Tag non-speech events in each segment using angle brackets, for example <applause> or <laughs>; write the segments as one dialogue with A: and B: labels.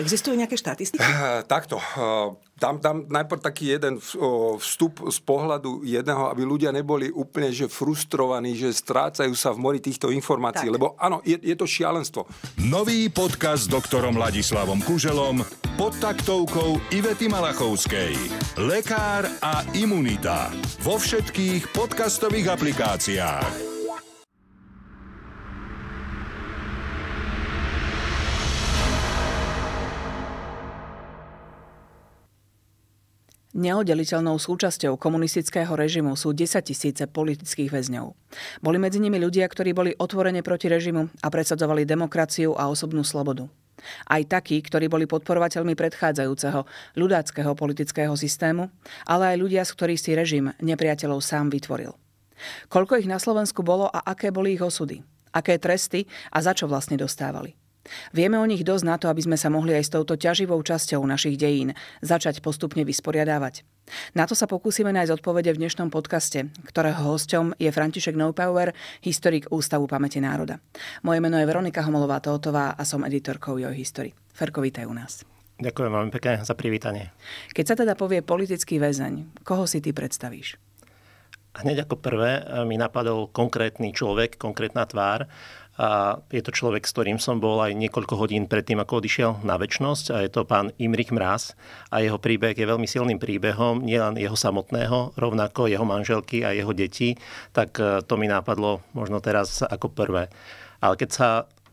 A: Existujú nejaké štatistiky? Eh, takto. Eh, tam, tam najprv taký jeden vstup z pohľadu jedného, aby ľudia neboli úplne že frustrovaní, že strácajú sa v mori týchto informácií. Tak. Lebo áno, je, je to šialenstvo.
B: Nový podcast s doktorom Ladislavom Kuželom pod taktovkou Ivety Malachovskej. Lekár a imunita. Vo všetkých podcastových aplikáciách. Neoddeliteľnou súčasťou komunistického režimu sú 10 tisíce politických väzňov. Boli medzi nimi ľudia, ktorí boli otvorene proti režimu a presadzovali demokraciu a osobnú slobodu. Aj takí, ktorí boli podporovateľmi predchádzajúceho ľudáckého politického systému, ale aj ľudia, z ktorých si režim nepriateľov sám vytvoril. Koľko ich na Slovensku bolo a aké boli ich osudy? Aké tresty a za čo vlastne dostávali? Vieme o nich dosť na to, aby sme sa mohli aj s touto ťaživou časťou našich dejín začať postupne vysporiadávať. Na to sa pokúsime nájsť odpovede v dnešnom podcaste, ktorého hosťom je František Neupauer, historik Ústavu pamäti národa. Moje meno je Veronika homolová Totová a som editorkou jeho histórii. Ferko, vítaj u nás.
A: Ďakujem veľmi pekne za privítanie.
B: Keď sa teda povie politický väzeň, koho si ty predstavíš?
A: Hneď ako prvé eh, mi napadol konkrétny človek, konkrétna tvár, a je to človek, s ktorým som bol aj niekoľko hodín predtým, ako odišiel na väčnosť. A je to pán Imrich Mráz. A jeho príbeh je veľmi silným príbehom, nielen jeho samotného, rovnako jeho manželky a jeho detí. Tak e, to mi nápadlo možno teraz ako prvé. Ale keď sa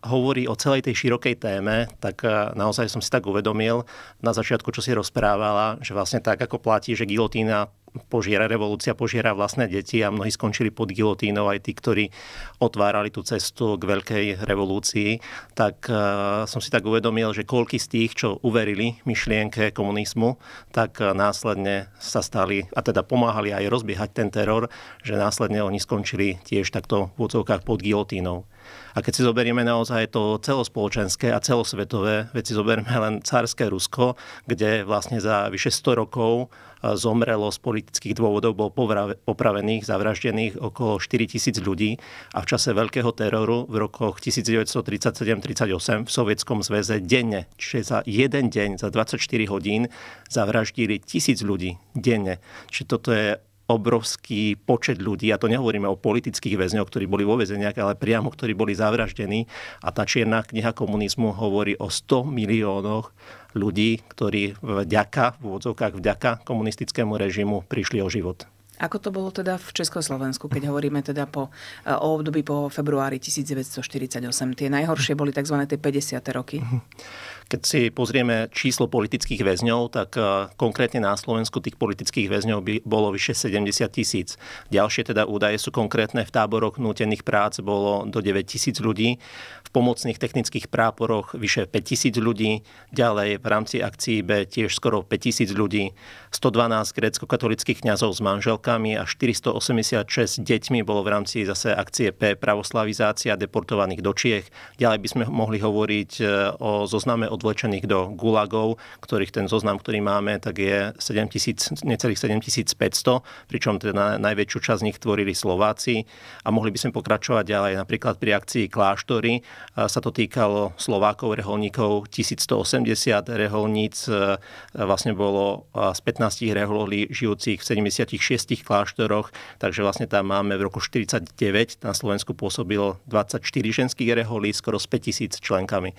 A: hovorí o celej tej širokej téme, tak e, naozaj som si tak uvedomil na začiatku, čo si rozprávala, že vlastne tak, ako platí, že gilotína požiera revolúcia, požiera vlastné deti a mnohí skončili pod gilotínou, aj tí, ktorí otvárali tú cestu k veľkej revolúcii, tak eh, som si tak uvedomil, že koľky z tých, čo uverili myšlienke komunizmu, tak eh, následne sa stali, a teda pomáhali aj rozbiehať ten teror, že následne oni skončili tiež takto v úcovkách pod gilotínou. A keď si zoberieme naozaj to celospoločenské a celosvetové, veď si zoberme len cárske Rusko, kde vlastne za vyše 100 rokov zomrelo z politických dôvodov, bol popravených, zavraždených okolo 4 tisíc ľudí a v čase veľkého teroru v rokoch 1937-38 v Sovietskom zväze denne, čiže za jeden deň, za 24 hodín zavraždili tisíc ľudí denne. Čiže toto je obrovský počet ľudí, a to nehovoríme o politických väzňoch, ktorí boli vo väzeniach, ale priamo, ktorí boli zavraždení. A tá čierna kniha komunizmu hovorí o 100 miliónoch ľudí, ktorí vďaka, v úvodzovkách vďaka komunistickému režimu prišli o život.
B: Ako to bolo teda v Československu, keď hovoríme teda po, e, o období po februári 1948? Tie najhoršie boli tzv. tie 50. roky. Mhm.
A: Keď si pozrieme číslo politických väzňov, tak e, konkrétne na Slovensku tých politických väzňov by bolo vyše 70 tisíc. Ďalšie teda údaje sú konkrétne. V táboroch nútených prác bolo do 9 tisíc ľudí, v pomocných technických práporoch vyše 5 tisíc ľudí, ďalej v rámci akcií B tiež skoro 5 tisíc ľudí, 112 grécko-katolických kňazov s manželkami a 486 deťmi bolo v rámci zase akcie P pravoslavizácia deportovaných do Čiech. Ďalej by sme mohli hovoriť e, o zozname odvlečených do gulagov, ktorých ten zoznam, ktorý máme, tak je 7 000, necelých 7500, pričom teda najväčšiu časť z nich tvorili Slováci. A mohli by sme pokračovať ďalej. Napríklad pri akcii Kláštory sa to týkalo Slovákov, reholníkov 1180 reholníc. Vlastne bolo z 15 reholí žijúcich v 76 kláštoroch, takže vlastne tam máme v roku 49 na Slovensku pôsobilo 24 ženských reholí skoro s 5000 členkami.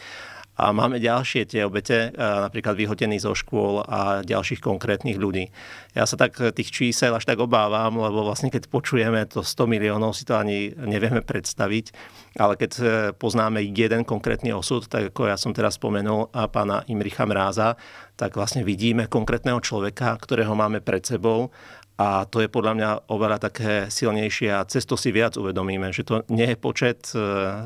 A: A máme ďalšie tie obete, e, napríklad vyhodených zo škôl a ďalších konkrétnych ľudí. Ja sa tak tých čísel až tak obávam, lebo vlastne keď počujeme to 100 miliónov, si to ani nevieme predstaviť. Ale keď e, poznáme jeden konkrétny osud, tak ako ja som teraz spomenul a pána Imricha Mráza, tak vlastne vidíme konkrétneho človeka, ktorého máme pred sebou a to je podľa mňa oveľa také silnejšie a cesto si viac uvedomíme, že to nie je počet e,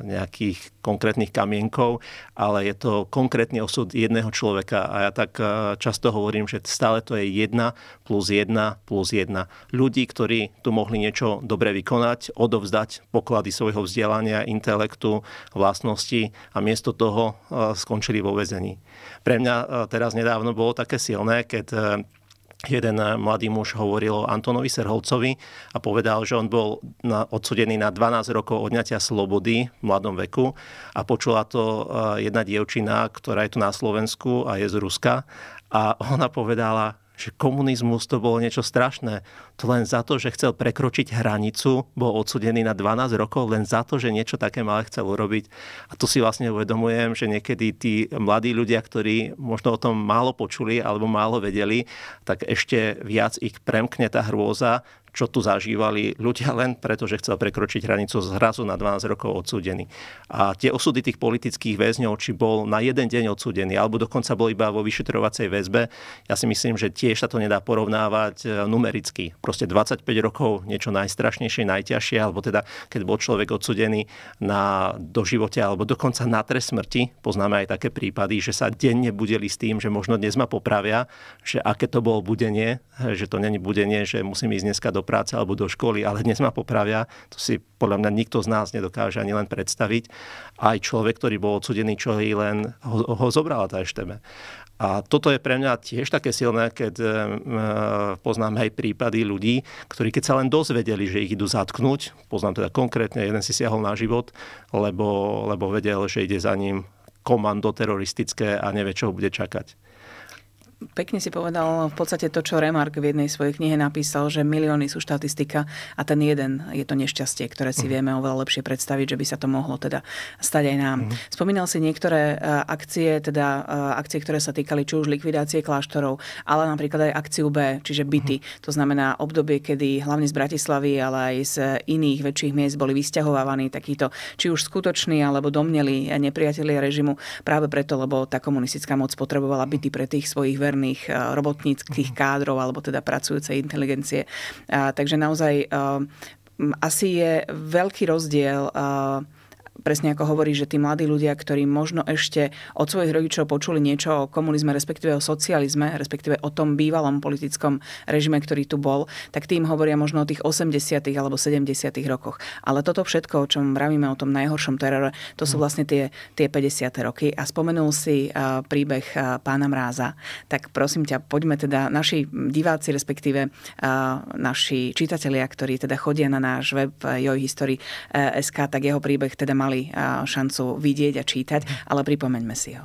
A: nejakých konkrétnych kamienkov, ale je to konkrétny osud jedného človeka. A ja tak e, často hovorím, že stále to je jedna plus jedna plus jedna. Ľudí, ktorí tu mohli niečo dobre vykonať, odovzdať poklady svojho vzdelania, intelektu, vlastnosti a miesto toho e, skončili vo vezení. Pre mňa teraz nedávno bolo také silné, keď jeden mladý muž hovoril o Antonovi Serholcovi a povedal, že on bol na, odsudený na 12 rokov odňatia slobody v mladom veku a počula to eh, jedna dievčina, ktorá je tu na Slovensku a je z Ruska a <laughs> ona povedala, že komunizmus to bolo niečo strašné. To len za to, že chcel prekročiť hranicu, bol odsudený na 12 rokov len za to, že niečo také malé chcel urobiť. A tu si vlastne uvedomujem, že niekedy tí mladí ľudia, ktorí možno o tom málo počuli alebo málo vedeli, tak ešte viac ich premkne tá hrôza, čo tu zažívali ľudia len preto, že chcel prekročiť hranicu zrazu na 12 rokov odsúdený. A tie osudy tých politických väzňov, či bol na jeden deň odsúdený, alebo dokonca bol iba vo vyšetrovacej väzbe, ja si myslím, že tiež sa to nedá porovnávať e, numericky. Proste 25 rokov niečo najstrašnejšie, najťažšie, alebo teda keď bol človek odsudený na doživote alebo dokonca na trest smrti. Poznáme aj také prípady, že sa denne budeli s tým, že možno dnes ma popravia, že aké to bolo budenie, e, že to není budenie, že musím ísť dneska do do práce alebo do školy, ale dnes ma popravia, to si podľa mňa nikto z nás nedokáže ani len predstaviť. Aj človek, ktorý bol odsudený, čo len ho, ho zobrala tá ešteme. A toto je pre mňa tiež také silné, keď eh, eh, poznám aj prípady ľudí, ktorí keď sa len dozvedeli, že ich idú zatknúť, poznám teda konkrétne, jeden si siahol na život, lebo, lebo vedel, že ide za ním komando teroristické a nevie, čo ho bude čakať.
B: Pekne si povedal v podstate to, čo Remark v jednej svojej knihe napísal, že milióny sú štatistika a ten jeden je to nešťastie, ktoré si mhm. vieme oveľa lepšie predstaviť, že by sa to mohlo teda stať aj nám. Uh-huh. Spomínal si niektoré e, akcie, teda e, akcie, ktoré sa týkali či už likvidácie kláštorov, ale napríklad aj akciu B, čiže byty. Uh-huh. To znamená obdobie, kedy hlavne z Bratislavy, ale aj z iných väčších miest boli vysťahovávaní takíto či už skutoční alebo domneli nepriatelia režimu práve preto, lebo tá komunistická moc potrebovala byty pre tých svojich ver moderných eh, robotníckých mhm. kádrov alebo teda pracujúcej inteligencie. Eh, takže naozaj eh, asi je veľký rozdiel presne ako hovorí, že tí mladí ľudia, ktorí možno ešte od svojich rodičov počuli niečo o komunizme, respektíve o socializme, respektíve o tom bývalom politickom režime, ktorý tu bol, tak tým hovoria možno o tých 80. alebo 70. rokoch. Ale toto všetko, o čom vravíme, o tom najhoršom terore, to sú mhm. vlastne tie, tie 50. roky. A spomenul si eh, príbeh eh, pána Mráza. Tak prosím ťa, poďme teda naši diváci, respektíve eh, naši čitatelia, ktorí teda chodia na náš web Joj histórii SK, tak jeho príbeh teda mali mali šancu vidieť a čítať, ale pripomeňme si ho.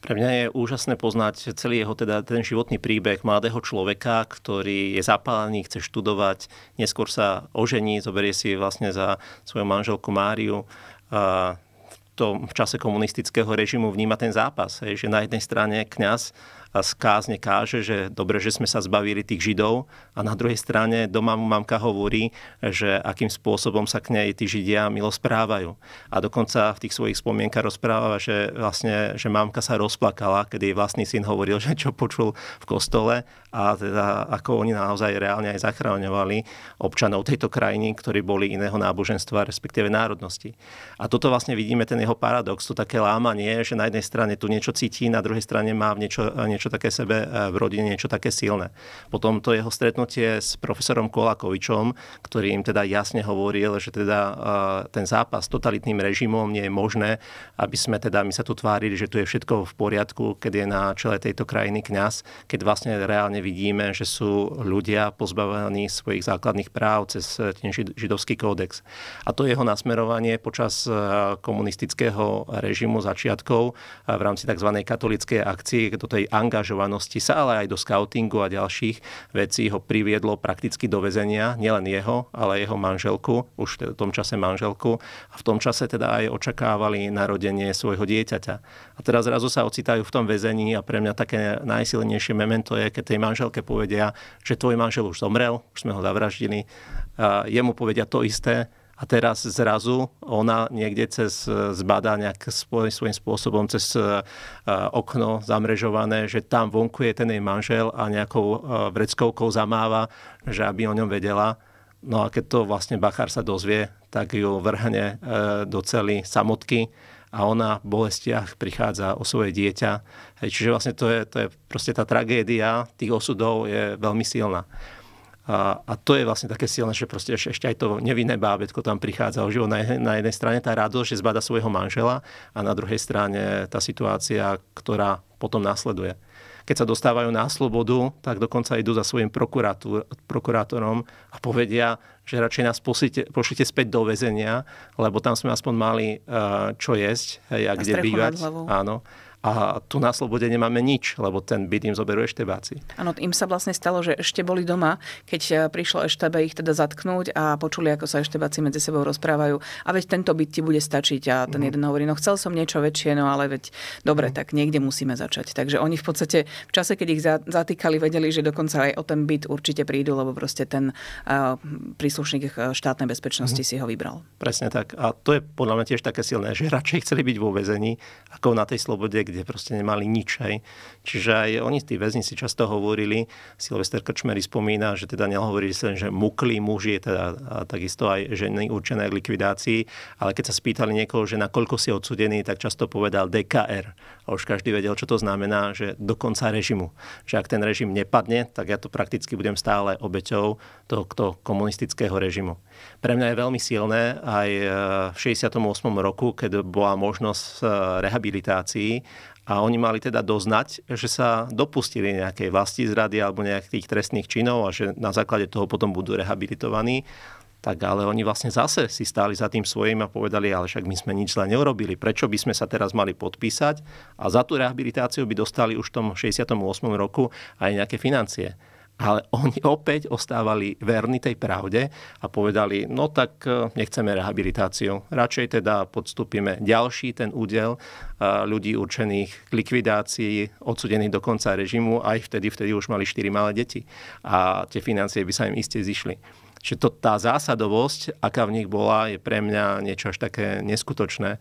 A: Pre mňa je úžasné poznať celý jeho teda ten životný príbeh mladého človeka, ktorý je zapálený, chce študovať, neskôr sa ožení, zoberie si vlastne za svoju manželku Máriu. A v tom v čase komunistického režimu vníma ten zápas, že na jednej strane kňaz z kázne káže, že dobre, že sme sa zbavili tých Židov a na druhej strane doma mu mamka hovorí, že akým spôsobom sa k nej tí Židia milo správajú. A dokonca v tých svojich spomienkach rozpráva, že vlastne, že mamka sa rozplakala, keď jej vlastný syn hovoril, že čo počul v kostole a teda ako oni naozaj reálne aj zachraňovali občanov tejto krajiny, ktorí boli iného náboženstva, respektíve národnosti. A toto vlastne vidíme ten jeho paradox, to také lámanie, že na jednej strane tu niečo cíti, na druhej strane má v niečo, niečo niečo také sebe e, v rodine, niečo také silné. Potom to jeho stretnutie s profesorom Kolakovičom, ktorý im teda jasne hovoril, že teda e, ten zápas s totalitným režimom nie je možné, aby sme teda my sa tu tvárili, že tu je všetko v poriadku, keď je na čele tejto krajiny kňaz, keď vlastne reálne vidíme, že sú ľudia pozbavení svojich základných práv cez e, ten židovský kódex. A to jeho nasmerovanie počas komunistického režimu začiatkov v rámci tzv. katolíckej akcie do tej ang- angažovanosti sa, ale aj do skautingu a ďalších vecí ho priviedlo prakticky do väzenia, nielen jeho, ale jeho manželku, už v tom čase manželku. A v tom čase teda aj očakávali narodenie svojho dieťaťa. A teraz zrazu sa ocitajú v tom väzení a pre mňa také najsilnejšie memento je, keď tej manželke povedia, že tvoj manžel už zomrel, už sme ho zavraždili. A jemu povedia to isté, a teraz zrazu ona niekde cez e, zbadá nejak svoj, svojím spôsobom cez e, e, okno zamrežované, že tam vonku je ten jej manžel a nejakou vreckovkou zamáva, že aby o ňom vedela. No a keď to vlastne Bachar sa dozvie, tak ju vrhne do celý samotky a ona v bolestiach prichádza o svoje dieťa. Hej, čiže vlastne to je, to je proste tá tragédia tých osudov je veľmi silná. A, a to je vlastne také silné, že proste ešte, ešte aj to nevinné bábetko tam prichádza o život. Na, na jednej strane tá radosť, že zbada svojho manžela a na druhej strane tá situácia, ktorá potom následuje. Keď sa dostávajú na slobodu, tak dokonca idú za svojim prokurátorom a povedia, že radšej nás posíte, pošlite späť do väzenia, lebo tam sme aspoň mali eh, čo jesť hej, a, a kde bývať. Áno. A tu na slobode nemáme nič, lebo ten byt im zoberú eštebáci.
B: Áno, im sa vlastne stalo, že ešte boli doma, keď e, prišlo eštebe ich teda zatknúť a počuli, ako sa eštebáci medzi sebou rozprávajú. A veď tento byt ti bude stačiť a ten mm. jeden hovorí, no chcel som niečo väčšie, no ale veď dobre, mm. tak niekde musíme začať. Takže oni v podstate v čase, keď ich zatýkali, vedeli, že dokonca aj o ten byt určite prídu, lebo proste ten uh, príslušník e, štátnej bezpečnosti mm. si ho vybral.
A: Presne tak. A to je podľa mňa tiež také silné, že radšej chceli byť vo väzení, ako na tej slobode, kde proste nemali nič. Hej. Čiže aj oni, tí väzni, si často hovorili, Silvester Krčmery spomína, že teda nehovorili sa, že mukli muži, teda, a takisto aj ženy určené k likvidácii, ale keď sa spýtali niekoho, že nakoľko si odsudený, tak často povedal DKR. A už každý vedel, čo to znamená, že do konca režimu. Že ak ten režim nepadne, tak ja to prakticky budem stále obeťou tohto komunistického režimu. Pre mňa je veľmi silné aj eh, v 68. roku, keď bola možnosť eh, rehabilitácií, a oni mali teda doznať, že sa dopustili nejakej vlasti zrady alebo nejakých trestných činov a že na základe toho potom budú rehabilitovaní. Tak ale oni vlastne zase si stáli za tým svojím a povedali, ale však my sme nič zle neurobili, prečo by sme sa teraz mali podpísať a za tú rehabilitáciu by dostali už v tom 68. roku aj nejaké financie. Ale <laughs> oni opäť ostávali verní tej pravde a povedali, no tak e, nechceme rehabilitáciu. Radšej teda podstúpime ďalší ten údel e, ľudí určených k likvidácii, odsudených do konca režimu. Aj vtedy, vtedy už mali štyri malé deti. A tie financie by sa im iste zišli. Čiže to, tá zásadovosť, aká v nich bola, je pre mňa niečo až také neskutočné.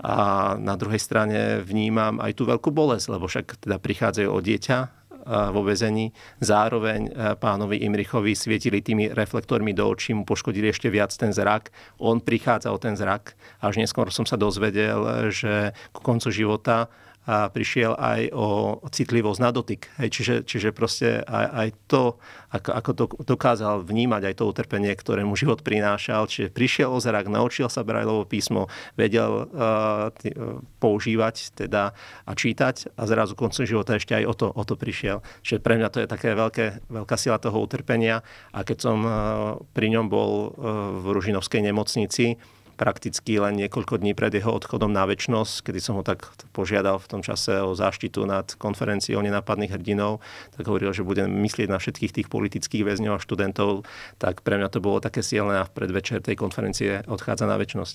A: A na druhej strane vnímam aj tú veľkú bolesť, lebo však teda prichádzajú o dieťa vo väzení. Zároveň e, pánovi Imrichovi svietili tými reflektormi do očí, mu poškodili ešte viac ten zrak. On prichádza o ten zrak. Až neskôr som sa dozvedel, že ku koncu života a prišiel aj o citlivosť na dotyk. Hej, čiže, čiže proste aj, aj to, ako, ako to dokázal vnímať aj to utrpenie, ktoré mu život prinášal. Čiže prišiel o zrak, naučil sa Brajlovo písmo, vedel uh, tý, uh, používať teda a čítať a zrazu koncom života ešte aj o to, o to prišiel. Čiže pre mňa to je také veľké, veľká sila toho utrpenia a keď som uh, pri ňom bol uh, v Ružinovskej nemocnici, prakticky len niekoľko dní pred jeho odchodom na väčnosť, kedy som ho tak požiadal v tom čase o záštitu nad konferenciou nenápadných hrdinov, tak hovoril, že budem myslieť na všetkých tých politických väzňov a študentov, tak pre mňa to bolo také silné a v predvečer tej konferencie odchádza na väčnosť.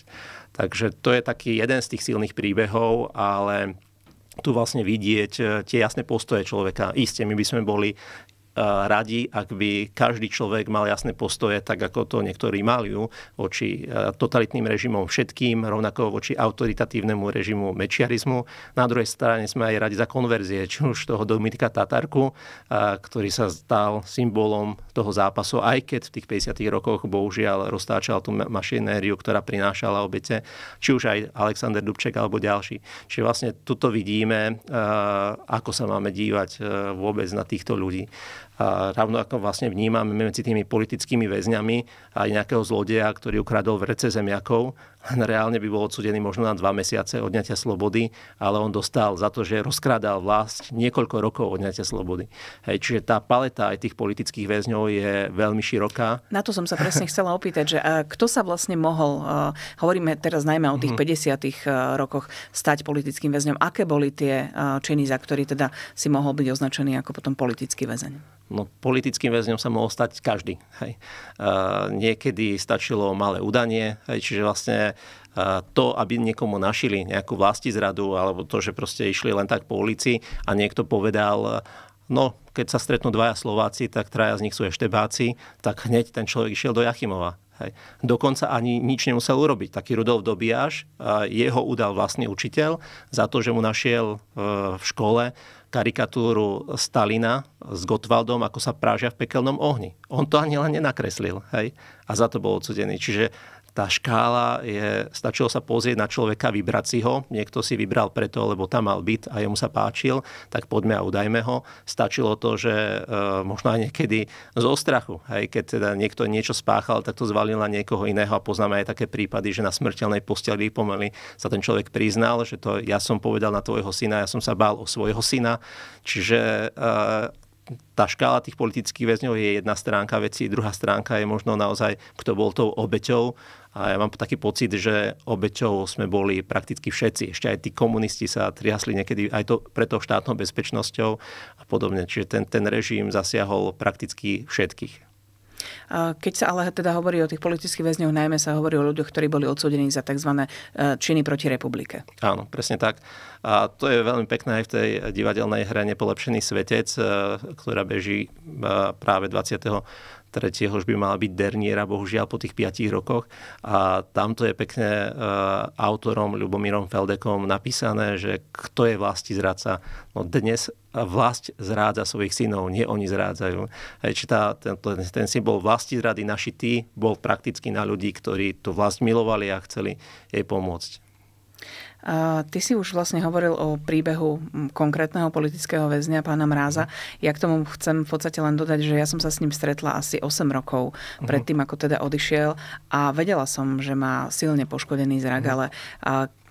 A: Takže to je taký jeden z tých silných príbehov, ale tu vlastne vidieť eh, tie jasné postoje človeka. Isté, my by sme boli E, radi, ak by každý človek mal jasné postoje, tak ako to niektorí majú voči e, totalitným režimom všetkým, rovnako voči autoritatívnemu režimu mečiarizmu. Na druhej strane sme aj radi za konverzie, či už toho Dominika Tatarku, e, ktorý sa stal symbolom toho zápasu, aj keď v tých 50. rokoch bohužiaľ roztáčal tú mašinériu, ktorá prinášala obete, či už aj Alexander Dubček alebo ďalší. Čiže vlastne tuto vidíme, ako sa máme dívať vôbec na týchto ľudí rovno ako vlastne vnímame medzi tými politickými väzňami aj nejakého zlodeja, ktorý ukradol rece zemiakov reálne by bol odsudený možno na dva mesiace odňatia slobody, ale on dostal za to, že rozkrádal vlast niekoľko rokov odňatia slobody. Hej, čiže tá paleta aj tých politických väzňov je veľmi široká.
B: Na to som sa presne chcela opýtať, že kto sa vlastne mohol, hovoríme teraz najmä o tých 50 mhm. rokoch, stať politickým väzňom. Aké boli tie činy, za ktorý teda si mohol byť označený ako potom politický väzeň?
A: No, politickým väzňom sa mohol stať každý. Hej. Niekedy stačilo malé udanie, hej, čiže vlastne to, aby niekomu našili nejakú vlastizradu alebo to, že proste išli len tak po ulici a niekto povedal, no keď sa stretnú dvaja Slováci, tak traja z nich sú eštebáci, tak hneď ten človek išiel do Jachimova. Hej. Dokonca ani nič nemusel urobiť. Taký Rudolf Dobiaš, jeho udal vlastný učiteľ za to, že mu našiel e, v škole karikatúru Stalina s Gotwaldom, ako sa prážia v pekelnom ohni. On to ani len nenakreslil. Hej? A za to bol odsudený. Čiže tá škála je, stačilo sa pozrieť na človeka, vybrať si ho. Niekto si vybral preto, lebo tam mal byt a jemu sa páčil, tak poďme a udajme ho. Stačilo to, že e, možno aj niekedy zo strachu, aj keď teda niekto niečo spáchal, tak to zvalil na niekoho iného a poznáme aj také prípady, že na smrteľnej posteli pomaly sa ten človek priznal, že to ja som povedal na tvojho syna, ja som sa bál o svojho syna. Čiže e, tá škála tých politických väzňov je jedna stránka veci, druhá stránka je možno naozaj, kto bol tou obeťou a ja mám taký pocit, že obeťou sme boli prakticky všetci. Ešte aj tí komunisti sa triasli niekedy aj to, preto štátnou bezpečnosťou a podobne. Čiže ten, ten režim zasiahol prakticky všetkých.
B: Keď sa ale teda hovorí o tých politických väzňoch, najmä sa hovorí o ľuďoch, ktorí boli odsúdení za tzv. E, činy proti republike.
A: Áno, presne tak. A to je veľmi pekné aj v tej divadelnej hre Nepolepšený svetec, e, ktorá beží e, práve 20 tretieho už by mala byť Derniera, bohužiaľ po tých 5 rokoch. A tamto je pekne e, autorom Ľubomírom Feldekom napísané, že kto je vlasti zradca. No dnes vlast zrádza svojich synov, nie oni zrádzajú. Hej, či tá, ten, ten symbol vlasti zrady naši tí bol prakticky na ľudí, ktorí tú vlast milovali a chceli jej pomôcť.
B: Ty si už vlastne hovoril o príbehu konkrétneho politického väzňa, pána Mráza. Ja k tomu chcem v podstate len dodať, že ja som sa s ním stretla asi 8 rokov mhm. predtým, ako teda odišiel a vedela som, že má silne poškodený zrak, mhm. ale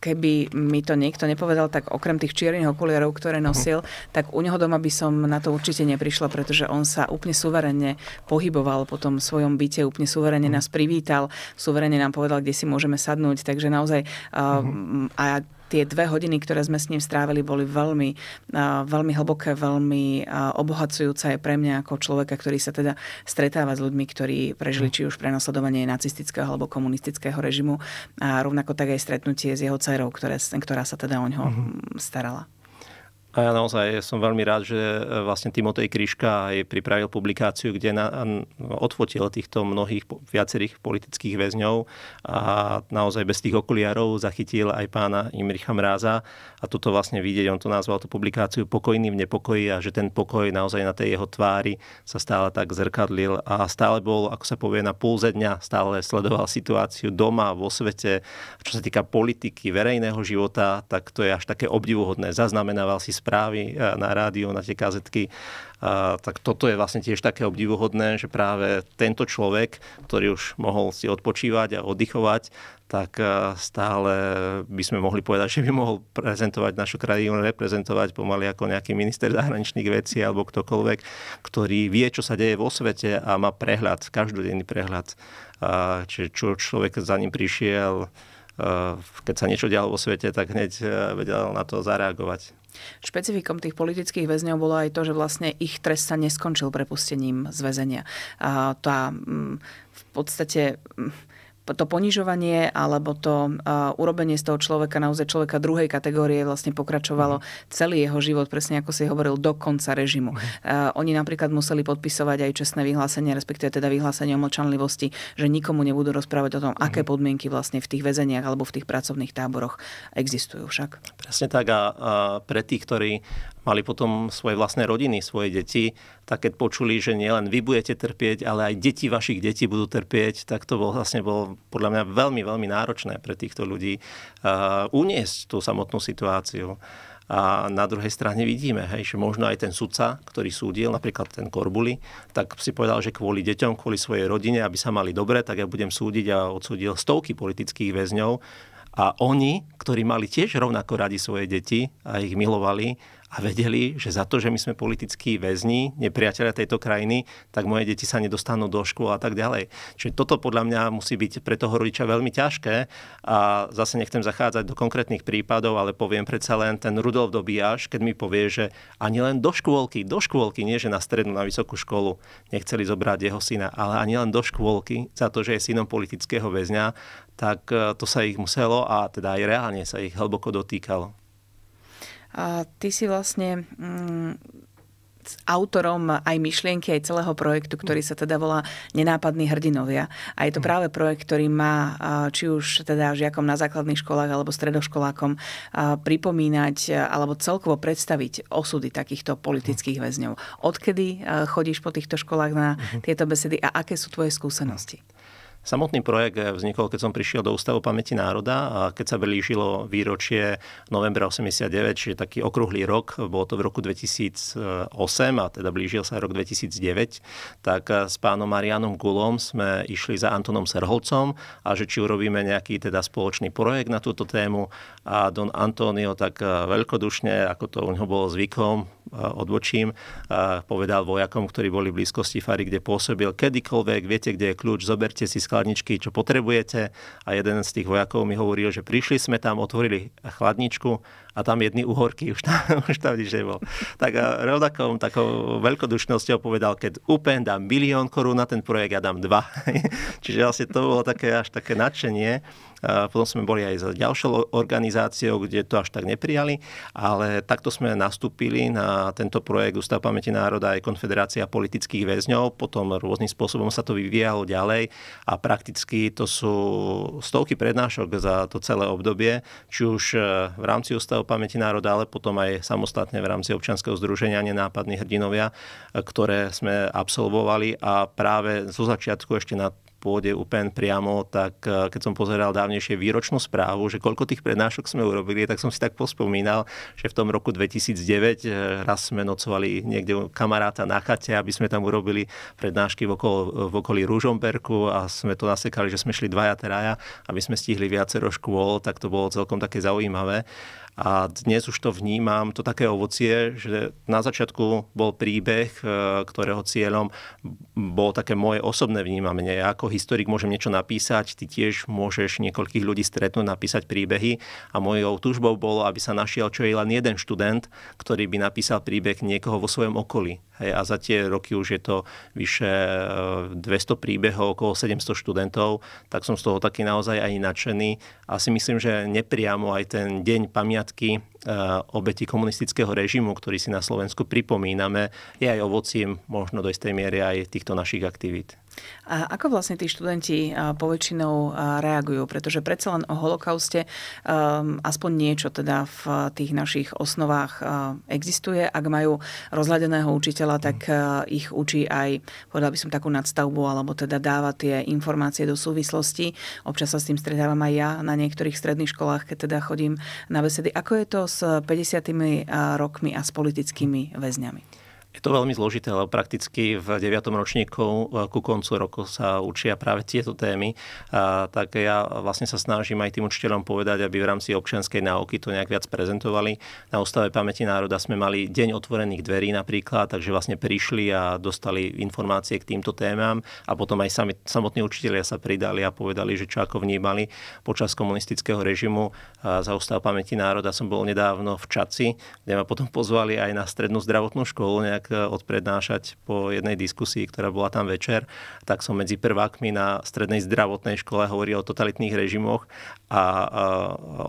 B: keby mi to niekto nepovedal, tak okrem tých čiernych okuliarov, ktoré mhm. nosil, tak u neho doma by som na to určite neprišla, pretože on sa úplne suverenne pohyboval po tom svojom byte, úplne suverenne mhm. nás privítal, suverenne nám povedal, kde si môžeme sadnúť, takže naozaj uh, a mhm tie dve hodiny, ktoré sme s ním strávili, boli veľmi, veľmi hlboké, veľmi obohacujúce aj pre mňa ako človeka, ktorý sa teda stretáva s ľuďmi, ktorí prežili mm. či už prenasledovanie nacistického alebo komunistického režimu a rovnako tak aj stretnutie s jeho dcerou, ktorá sa teda o ňo mhm. starala.
A: A ja naozaj som veľmi rád, že e, vlastne Timotej Kryška aj pripravil publikáciu, kde na, odfotil týchto mnohých viacerých politických väzňov a naozaj bez tých okuliarov zachytil aj pána Imricha Mráza a toto vlastne vidieť, on to nazval tú publikáciu pokojný v nepokoji a že ten pokoj naozaj na tej jeho tvári sa stále tak zrkadlil a stále bol, ako sa povie, na pulze dňa, stále sledoval situáciu doma, vo svete. Čo sa týka politiky, verejného života, tak to je až také obdivuhodné. Zaznamenával si správy e, na rádiu, na tie kazetky. A, e, tak toto je vlastne tiež také obdivuhodné, že práve tento človek, ktorý už mohol si odpočívať a oddychovať, tak e, stále by sme mohli povedať, že by mohol prezentovať našu krajinu, reprezentovať pomaly ako nejaký minister zahraničných vecí alebo ktokoľvek, ktorý vie, čo sa deje vo svete a má prehľad, každodenný prehľad. A, čiže čo človek za ním prišiel, Eh, keď sa niečo dialo vo svete, tak hneď eh, vedel na to zareagovať.
B: Špecifikom tých politických väzňov bolo aj to, že vlastne ich trest sa neskončil prepustením z väzenia. A tá mm, v podstate mm, to ponižovanie alebo to uh, urobenie z toho človeka, naozaj človeka druhej kategórie vlastne pokračovalo mm. celý jeho život, presne ako si hovoril, do konca režimu. Mm. Uh, oni napríklad museli podpisovať aj čestné vyhlásenie, respektíve teda vyhlásenie o mlčanlivosti, že nikomu nebudú rozprávať o tom, mm. aké podmienky vlastne v tých väzeniach alebo v tých pracovných táboroch existujú však.
A: Presne tak a, a pre tých, ktorí mali potom svoje vlastné rodiny, svoje deti, tak keď počuli, že nielen vy budete trpieť, ale aj deti vašich detí budú trpieť, tak to bol, vlastne bolo podľa mňa veľmi, veľmi náročné pre týchto ľudí uh, uniesť tú samotnú situáciu. A na druhej strane vidíme, hej, že možno aj ten sudca, ktorý súdil, napríklad ten Korbuli, tak si povedal, že kvôli deťom, kvôli svojej rodine, aby sa mali dobre, tak ja budem súdiť a odsúdil stovky politických väzňov. A oni, ktorí mali tiež rovnako radi svoje deti a ich milovali, a vedeli, že za to, že my sme politickí väzni, nepriatelia tejto krajiny, tak moje deti sa nedostanú do škôl a tak ďalej. Čiže toto podľa mňa musí byť pre toho rodiča veľmi ťažké a zase nechcem zachádzať do konkrétnych prípadov, ale poviem predsa len ten Rudolf Dobiaš, keď mi povie, že ani len do škôlky, do škôlky, nie že na strednú, na vysokú školu nechceli zobrať jeho syna, ale ani len do škôlky za to, že je synom politického väzňa, tak eh, to sa ich muselo a teda aj reálne sa ich hlboko dotýkalo.
B: A ty si vlastne mm, s autorom aj myšlienky, aj celého projektu, ktorý sa teda volá Nenápadní hrdinovia. A je to mhm. práve projekt, ktorý má či už teda žiakom na základných školách alebo stredoškolákom pripomínať alebo celkovo predstaviť osudy takýchto politických mhm. väzňov. Odkedy chodíš po týchto školách na mhm. tieto besedy a aké sú tvoje skúsenosti?
A: Samotný projekt vznikol, keď som prišiel do Ústavu pamäti národa a keď sa blížilo výročie novembra 89, čiže taký okrúhly rok, bolo to v roku 2008 a teda blížil sa rok 2009, tak s pánom Marianom Gulom sme išli za Antonom Serholcom a že či urobíme nejaký teda spoločný projekt na túto tému a don Antonio tak veľkodušne, ako to u neho bolo zvykom, Eh, odvočím, eh, povedal vojakom, ktorí boli v blízkosti fary, kde pôsobil, kedykoľvek, viete, kde je kľúč, zoberte si skladničky, čo potrebujete. A jeden z tých vojakov mi hovoril, že prišli sme tam, otvorili chladničku a tam jedný uhorky už tam, <laughs> už tam nič nebol. Tak rovnakou takou veľkodušnosťou povedal, keď úplne dám milión korún na ten projekt, ja dám dva. <laughs> Čiže vlastne to bolo také až také nadšenie. A potom sme boli aj za ďalšou organizáciou, kde to až tak neprijali, ale takto sme nastúpili na tento projekt Ústav pamäti národa aj Konfederácia politických väzňov. Potom rôznym spôsobom sa to vyvíjalo ďalej a prakticky to sú stovky prednášok za to celé obdobie, či už e, v rámci ústavu o pamäti národa, ale potom aj samostatne v rámci občianskeho združenia Nenápadní hrdinovia, ktoré sme absolvovali a práve zo začiatku ešte na pôde úpen priamo, tak e, keď som pozeral dávnejšie výročnú správu, že koľko tých prednášok sme urobili, tak som si tak pospomínal, že v tom roku 2009 e, raz sme nocovali niekde u kamaráta na chate, aby sme tam urobili prednášky v, okol, v okolí Rúžomberku a sme to nasekali, že sme šli dvaja teraja, aby sme stihli viacero škôl, tak to bolo celkom také zaujímavé. A dnes už to vnímam, to také ovocie, že na začiatku bol príbeh, e, ktorého cieľom bolo také moje osobné vnímanie. Ja ako historik môžem niečo napísať, ty tiež môžeš niekoľkých ľudí stretnúť, napísať príbehy a mojou túžbou bolo, aby sa našiel čo je len jeden študent, ktorý by napísal príbeh niekoho vo svojom okolí. Hej, a za tie roky už je to vyše 200 e, príbehov, okolo 700 študentov, tak som z toho taký naozaj aj nadšený. A si myslím, že nepriamo aj ten deň pamiat pamiatky eh, obeti komunistického režimu, ktorý si na Slovensku pripomíname, je aj ovocím možno do istej miery aj týchto našich aktivít.
B: A ako vlastne tí študenti poväčšinou reagujú? Pretože predsa len o holokauste aspoň niečo teda v tých našich osnovách existuje. Ak majú rozhľadeného učiteľa, tak mm. ich učí aj, povedal by som, takú nadstavbu, alebo teda dáva tie informácie do súvislosti. Občas sa s tým stretávam aj ja na niektorých stredných školách, keď teda chodím na besedy. Ako je to s 50 rokmi a s politickými väzňami?
A: Je to veľmi zložité, lebo prakticky v 9. ročníku eh, ku koncu roku sa učia práve tieto témy. A, tak ja vlastne sa snažím aj tým učiteľom povedať, aby v rámci občianskej náuky to nejak viac prezentovali. Na Ústave pamäti národa sme mali deň otvorených dverí napríklad, takže vlastne prišli a dostali informácie k týmto témam a potom aj sami, samotní učitelia sa pridali a povedali, že čo ako vnímali počas komunistického režimu a za Ústav pamäti národa som bol nedávno v Čaci, kde ma potom pozvali aj na strednú zdravotnú školu, nejak tak e, odprednášať po jednej diskusii, ktorá bola tam večer, tak som medzi prvákmi na strednej zdravotnej škole hovoril o totalitných režimoch a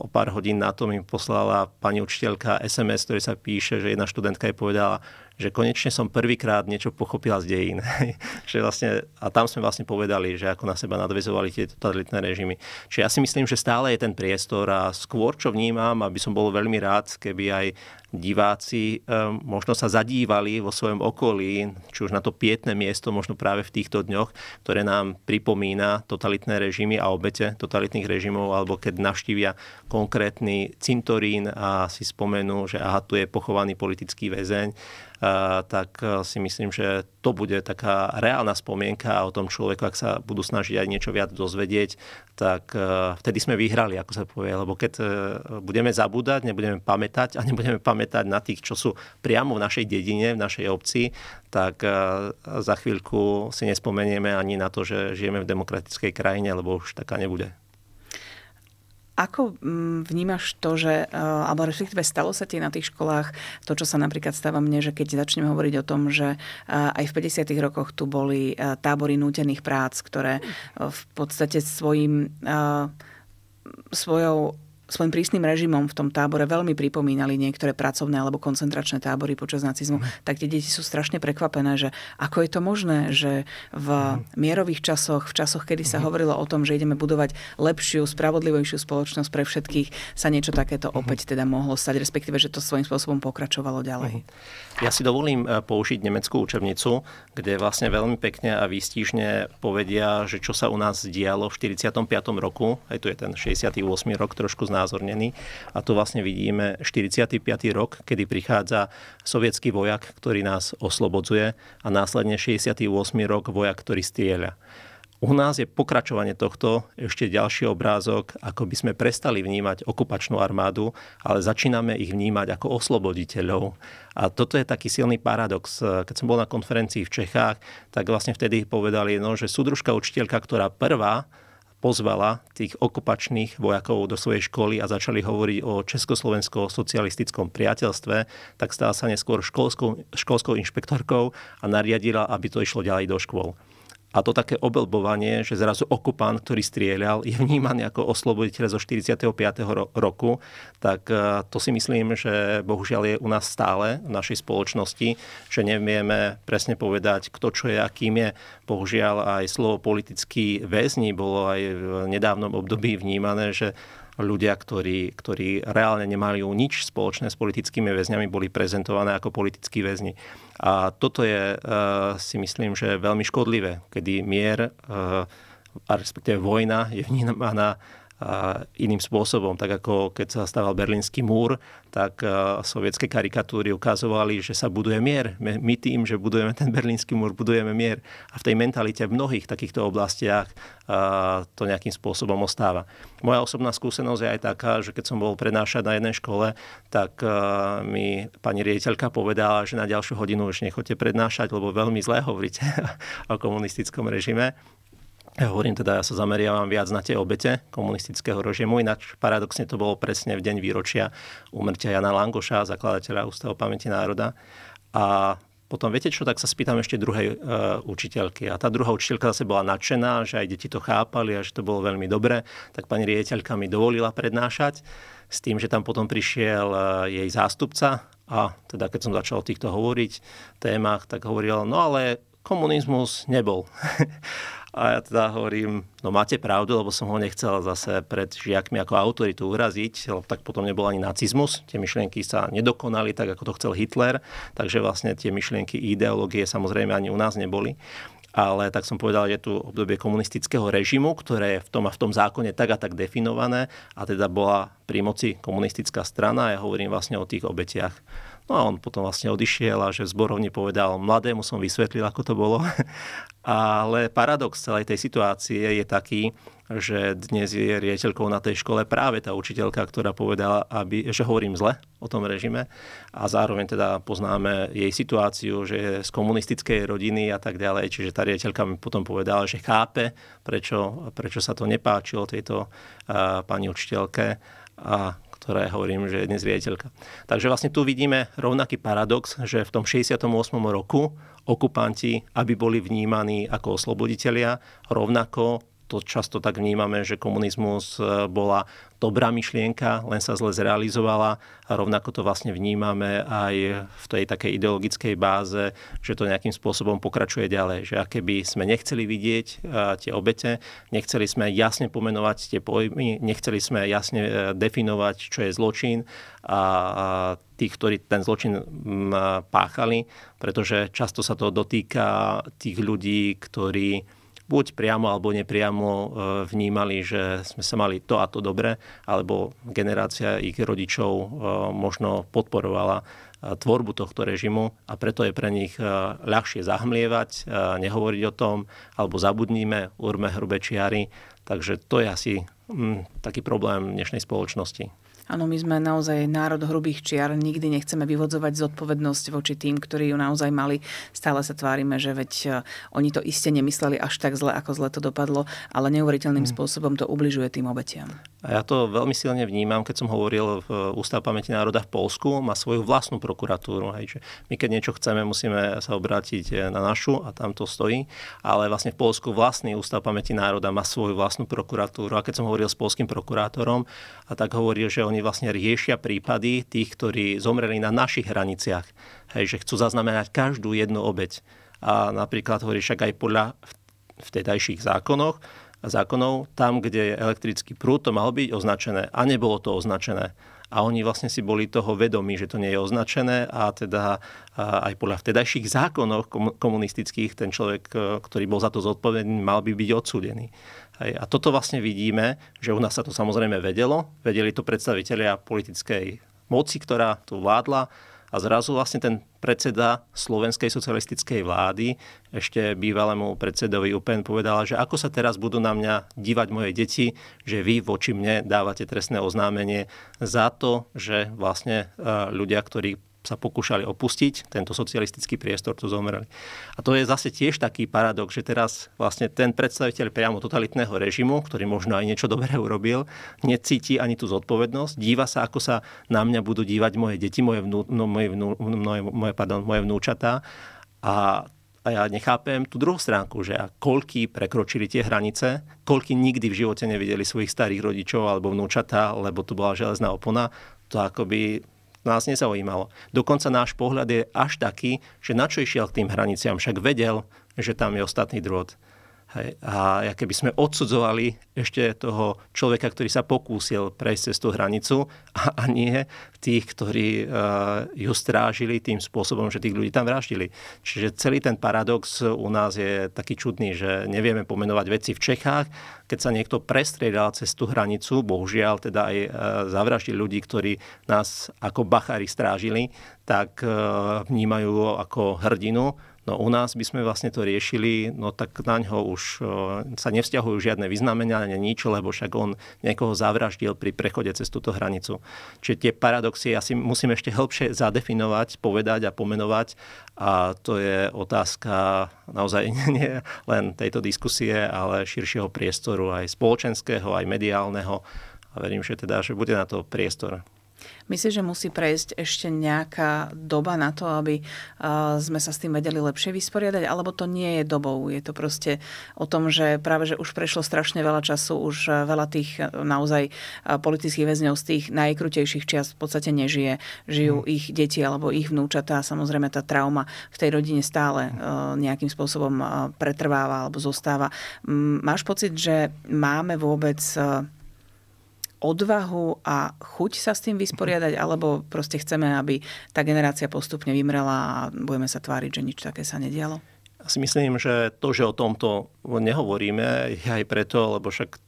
A: o pár hodín na to mi poslala pani učiteľka SMS, ktorý sa píše, že jedna študentka jej povedala, že konečne som prvýkrát niečo pochopila z dejín. <laughs> že vlastne, a tam sme vlastne povedali, že ako na seba nadvezovali tie totalitné režimy. Čiže ja si myslím, že stále je ten priestor a skôr, čo vnímam, aby som bol veľmi rád, keby aj diváci um, možno sa zadívali vo svojom okolí, či už na to pietné miesto, možno práve v týchto dňoch, ktoré nám pripomína totalitné režimy a obete totalitných režimov, alebo keď navštívia konkrétny cintorín a si spomenú, že aha, tu je pochovaný politický väzeň tak e, si myslím, že to bude taká reálna spomienka o tom človeku, ak sa budú snažiť aj niečo viac dozvedieť, tak e, vtedy sme vyhrali, ako sa povie. Lebo keď e, budeme zabúdať, nebudeme pamätať a nebudeme pamätať na tých, čo sú priamo v našej dedine, v našej obci, tak za chvíľku si nespomenieme ani na to, že žijeme v demokratickej krajine, lebo už taká nebude.
B: Ako mm, vnímaš to, že, e, alebo respektíve stalo sa ti na tých školách to, čo sa napríklad stáva mne, že keď začnem hovoriť o tom, že e, aj v 50. rokoch tu boli e, tábory nútených prác, ktoré v podstate svojim svojou svojim prísnym režimom v tom tábore veľmi pripomínali niektoré pracovné alebo koncentračné tábory počas nacizmu, mm. tak tie deti sú strašne prekvapené, že ako je to možné, že v mhm. mierových časoch, v časoch, kedy sa mhm. hovorilo o tom, že ideme budovať lepšiu, spravodlivejšiu spoločnosť pre všetkých, sa niečo takéto mhm. opäť teda mohlo stať, respektíve, že to svojím spôsobom pokračovalo ďalej.
A: Ja si dovolím e, použiť nemeckú učebnicu, kde vlastne veľmi pekne a výstižne povedia, že čo sa u nás dialo v 45. roku, aj tu je ten 68. rok trošku známy, znázornený. A tu vlastne vidíme 45. rok, kedy prichádza sovietský vojak, ktorý nás oslobodzuje a následne 68. rok vojak, ktorý strieľa. U nás je pokračovanie tohto ešte ďalší obrázok, ako by sme prestali vnímať okupačnú armádu, ale začíname ich vnímať ako osloboditeľov. A toto je taký silný paradox. Keď som bol na konferencii v Čechách, tak vlastne vtedy povedali, no, že súdružka učiteľka, ktorá prvá pozvala tých okupačných vojakov do svojej školy a začali hovoriť o československo-socialistickom priateľstve, tak stala sa neskôr školskou, školskou inšpektorkou a nariadila, aby to išlo ďalej do škôl. A to také obelbovanie, že zrazu okupant, ktorý strieľal, je vnímaný ako osloboditeľ zo 45. roku, tak e, to si myslím, že bohužiaľ je u nás stále v našej spoločnosti, že nevieme presne povedať, kto čo je, akým je. Bohužiaľ aj slovo politický väzni bolo aj v nedávnom období vnímané, že ľudia, ktorí, ktorí reálne nemali nič spoločné s politickými väzňami, boli prezentované ako politickí väzni. A toto je, eh, si myslím, že veľmi škodlivé, kedy mier eh, a respektíve vojna je vnímaná iným spôsobom. Tak ako keď sa stával Berlínsky múr, tak sovietské karikatúry ukazovali, že sa buduje mier. My tým, že budujeme ten Berlínsky múr, budujeme mier. A v tej mentalite v mnohých takýchto oblastiach to nejakým spôsobom ostáva. Moja osobná skúsenosť je aj taká, že keď som bol prednášať na jednej škole, tak mi pani riediteľka povedala, že na ďalšiu hodinu už nechoďte prednášať, lebo veľmi zle hovoríte <laughs> o komunistickom režime ja hovorím teda, ja sa zameriavam viac na tie obete komunistického režimu, ináč paradoxne to bolo presne v deň výročia úmrtia Jana Langoša, zakladateľa Ústavu pamäti národa. A potom viete čo, tak sa spýtam ešte druhej e, učiteľky. A tá druhá učiteľka zase bola nadšená, že aj deti to chápali a že to bolo veľmi dobré. Tak pani riediteľka mi dovolila prednášať s tým, že tam potom prišiel e, jej zástupca a teda keď som začal o týchto hovoriť témach, tak hovoril, no ale komunizmus nebol. <laughs> A ja teda hovorím, no máte pravdu, lebo som ho nechcel zase pred žiakmi ako autoritu uraziť, lebo tak potom nebol ani nacizmus, tie myšlienky sa nedokonali tak, ako to chcel Hitler, takže vlastne tie myšlienky ideológie samozrejme ani u nás neboli ale tak som povedal, je tu obdobie komunistického režimu, ktoré je v tom a v tom zákone tak a tak definované a teda bola pri moci komunistická strana a ja hovorím vlastne o tých obetiach No a on potom vlastne odišiel a že v zborovni povedal, mladému som vysvetlil, ako to bolo. <laughs> Ale paradox celej tej situácie je taký, že dnes je riaditeľkou na tej škole práve tá učiteľka, ktorá povedala, aby, že hovorím zle o tom režime a zároveň teda poznáme jej situáciu, že je z komunistickej rodiny a tak ďalej, čiže tá riaditeľka mi potom povedala, že chápe, prečo, prečo sa to nepáčilo tejto uh, pani učiteľke a ktorá ja hovorím, že je dnes riaditeľka. Takže vlastne tu vidíme rovnaký paradox, že v tom 68. roku okupanti, aby boli vnímaní ako osloboditelia, rovnako to často tak vnímame, že komunizmus e, bola dobrá myšlienka, len sa zle zrealizovala a rovnako to vlastne vnímame aj v tej takej ideologickej báze, že to nejakým spôsobom pokračuje ďalej. Že aké by sme nechceli vidieť e, tie obete, nechceli sme jasne pomenovať tie pojmy, nechceli sme jasne e, definovať, čo je zločin a tých, ktorí ten zločin páchali, pretože často sa to dotýka tých ľudí, ktorí buď priamo alebo nepriamo e, vnímali, že sme sa mali to a to dobre, alebo generácia ich rodičov e, možno podporovala e, tvorbu tohto režimu a preto je pre nich ľahšie zahmlievať, nehovoriť o tom, alebo zabudníme, urme hrubé čiary. Takže to je asi mm, taký problém dnešnej spoločnosti.
B: Áno, my sme naozaj národ hrubých čiar, nikdy nechceme vyvodzovať zodpovednosť voči tým, ktorí ju naozaj mali. Stále sa tvárime, že veď e, oni to iste nemysleli až tak zle, ako zle to dopadlo, ale neuveriteľným hmm. spôsobom to ubližuje tým obetiam.
A: A ja to veľmi silne vnímam, keď som hovoril v e, Ústav pamäti národa v Polsku, má svoju vlastnú prokuratúru. Hej, že my keď niečo chceme, musíme sa obrátiť e, na našu a tam to stojí, ale vlastne v Polsku vlastný Ústav pamäti národa má svoju vlastnú prokuratúru. A keď som hovoril s polským prokurátorom, a tak hovoril, že oni vlastne riešia prípady tých, ktorí zomreli na našich hraniciach. Hej, že chcú zaznamenať každú jednu obeď. A napríklad hovorí však aj podľa vtedajších zákonoch, zákonov, tam, kde je elektrický prúd, to malo byť označené a nebolo to označené. A oni vlastne si boli toho vedomí, že to nie je označené a teda aj podľa vtedajších zákonov komunistických ten človek, e, ktorý bol za to zodpovedný, mal by byť odsúdený. Hej. A toto vlastne vidíme, že u nás sa to samozrejme vedelo. Vedeli to predstavitelia politickej moci, ktorá tu vládla a zrazu vlastne ten predseda slovenskej socialistickej vlády ešte bývalému predsedovi UPN povedala, že ako sa teraz budú na mňa dívať moje deti, že vy voči mne dávate trestné oznámenie za to, že vlastne e, ľudia, ktorí sa pokúšali opustiť, tento socialistický priestor, tu zomreli. A to je zase tiež taký paradox, že teraz vlastne ten predstaviteľ priamo totalitného režimu, ktorý možno aj niečo dobré urobil, necíti ani tú zodpovednosť, díva sa, ako sa na mňa budú dívať moje deti, moje, vnú, no, moje, vnú, moje, moje, pardon, moje vnúčatá. A a ja nechápem tú druhú stránku, že a koľky prekročili tie hranice, koľky nikdy v živote nevideli svojich starých rodičov alebo vnúčatá, lebo tu bola železná opona, to akoby nás nezaujímalo. Dokonca náš pohľad je až taký, že na čo išiel k tým hraniciam, však vedel, že tam je ostatný drôt. Hej. A keby sme odsudzovali ešte toho človeka, ktorý sa pokúsil prejsť cez tú hranicu <laughs> a, a nie tých, ktorí uh, ju strážili tým spôsobom, že tých ľudí tam vraždili. Čiže celý ten paradox u nás je taký čudný, že nevieme pomenovať veci v Čechách. Keď sa niekto prestriedal cez tú hranicu, bohužiaľ teda aj uh, zavraždili ľudí, ktorí nás ako bachári strážili, tak uh, vnímajú ako hrdinu No u nás by sme vlastne to riešili, no tak na ňo už e, sa nevzťahujú žiadne ani nič, lebo však on niekoho zavraždil pri prechode cez túto hranicu. Čiže tie paradoxy asi musíme ešte hĺbšie zadefinovať, povedať a pomenovať a to je otázka naozaj <laughs> nie len tejto diskusie, ale širšieho priestoru aj spoločenského, aj mediálneho a verím, že teda, že bude na to priestor.
B: Myslíš, že musí prejsť ešte nejaká doba na to, aby eh, sme sa s tým vedeli lepšie vysporiadať, alebo to nie je dobou? Je to proste o tom, že práve že už prešlo strašne veľa času, už eh, veľa tých eh, naozaj politických väzňov z tých najkrutejších čias v podstate nežije. Žijú mm. ich deti alebo ich vnúčatá a samozrejme tá trauma v tej rodine stále nejakým spôsobom pretrváva alebo zostáva. Máš pocit, že máme vôbec odvahu a chuť sa s tým vysporiadať, alebo proste chceme, aby tá generácia postupne vymrela a budeme sa tváriť, že nič také sa nedialo?
A: Ja si myslím, že to, že o tomto nehovoríme, je aj preto, lebo však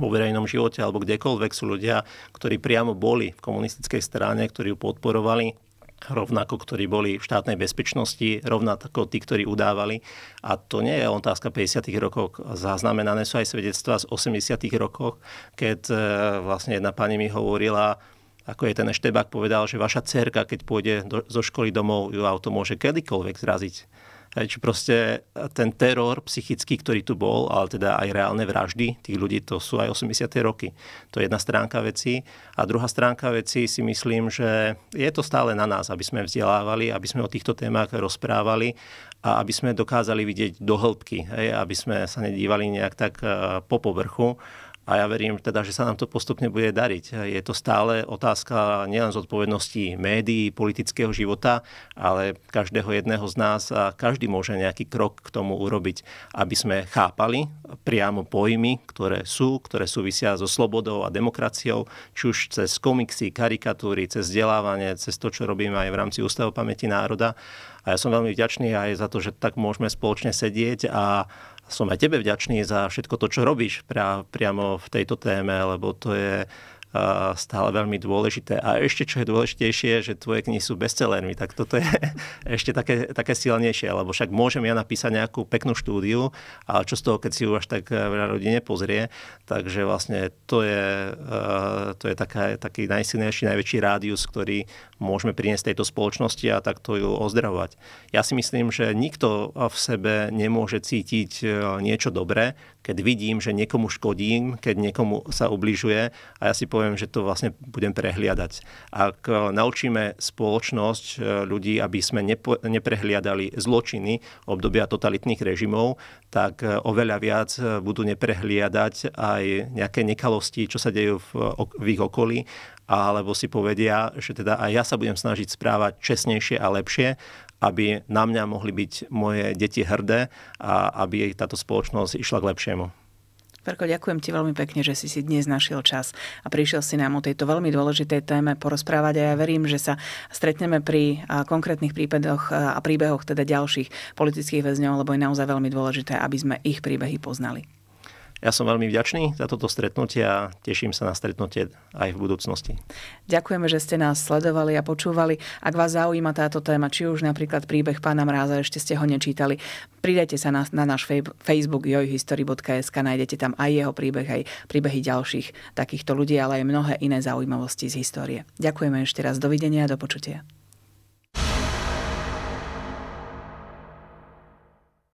A: vo verejnom živote alebo kdekoľvek sú ľudia, ktorí priamo boli v komunistickej strane, ktorí ju podporovali, rovnako ktorí boli v štátnej bezpečnosti, rovnako tí, ktorí udávali. A to nie je otázka 50. rokov. Zaznamenané sú aj svedectvá z 80. rokov, keď e, vlastne jedna pani mi hovorila, ako je ten Štebák povedal, že vaša cerka, keď pôjde do, zo školy domov, ju auto môže kedykoľvek zraziť. Čiže proste eh, ten teror psychický, ktorý tu bol, ale teda aj reálne vraždy tých ľudí, to sú aj 80. roky. To je jedna stránka veci. A druhá stránka veci si myslím, že je to stále na nás, aby sme vzdelávali, aby sme o týchto témach rozprávali a aby sme dokázali vidieť do hĺbky, hej, aby sme sa nedívali nejak tak eh, po povrchu, a ja verím teda, že sa nám to postupne bude dariť. Je to stále otázka nielen zodpovednosti médií, politického života, ale každého jedného z nás a každý môže nejaký krok k tomu urobiť, aby sme chápali priamo pojmy, ktoré sú, ktoré súvisia so slobodou a demokraciou, či už cez komiksy, karikatúry, cez vzdelávanie, cez to, čo robíme aj v rámci Ústavu pamäti národa. A ja som veľmi vďačný aj za to, že tak môžeme spoločne sedieť a som aj tebe vďačný za všetko to, čo robíš pra, priamo v tejto téme, lebo to je stále veľmi dôležité. A ešte čo je dôležitejšie, že tvoje knihy sú bestsellermi, tak toto je <laughs> ešte také, také silnejšie, lebo však môžem ja napísať nejakú peknú štúdiu, ale čo z toho, keď si ju až tak veľa ľudí nepozrie, takže vlastne to je, e, to je taká, taký najsilnejší, najväčší rádius, ktorý môžeme priniesť tejto spoločnosti a takto ju ozdravovať. Ja si myslím, že nikto v sebe nemôže cítiť e, niečo dobré, keď vidím, že niekomu škodím, keď niekomu sa ubližuje a ja si poviem, poviem, že to vlastne budem prehliadať. Ak e, naučíme spoločnosť e, ľudí, aby sme nepo, neprehliadali zločiny obdobia totalitných režimov, tak e, oveľa viac budú neprehliadať aj nejaké nekalosti, čo sa dejú v, v ich okolí alebo si povedia, že teda aj ja sa budem snažiť správať čestnejšie a lepšie, aby na mňa mohli byť moje deti hrdé a aby táto spoločnosť išla k lepšiemu.
B: Verko, ďakujem ti veľmi pekne, že si si dnes našiel čas a prišiel si nám o tejto veľmi dôležitej téme porozprávať a ja verím, že sa stretneme pri konkrétnych prípadoch a príbehoch teda ďalších politických väzňov, lebo je naozaj veľmi dôležité, aby sme ich príbehy poznali.
A: Ja som veľmi vďačný za toto stretnutie a teším sa na stretnutie aj v budúcnosti.
B: Ďakujeme, že ste nás sledovali a počúvali. Ak vás zaujíma táto téma, či už napríklad príbeh pána Mráza, ešte ste ho nečítali, pridajte sa na, na náš Facebook jojhistory.sk, nájdete tam aj jeho príbeh, aj príbehy ďalších takýchto ľudí, ale aj mnohé iné zaujímavosti z histórie. Ďakujeme ešte raz, dovidenia a do počutia.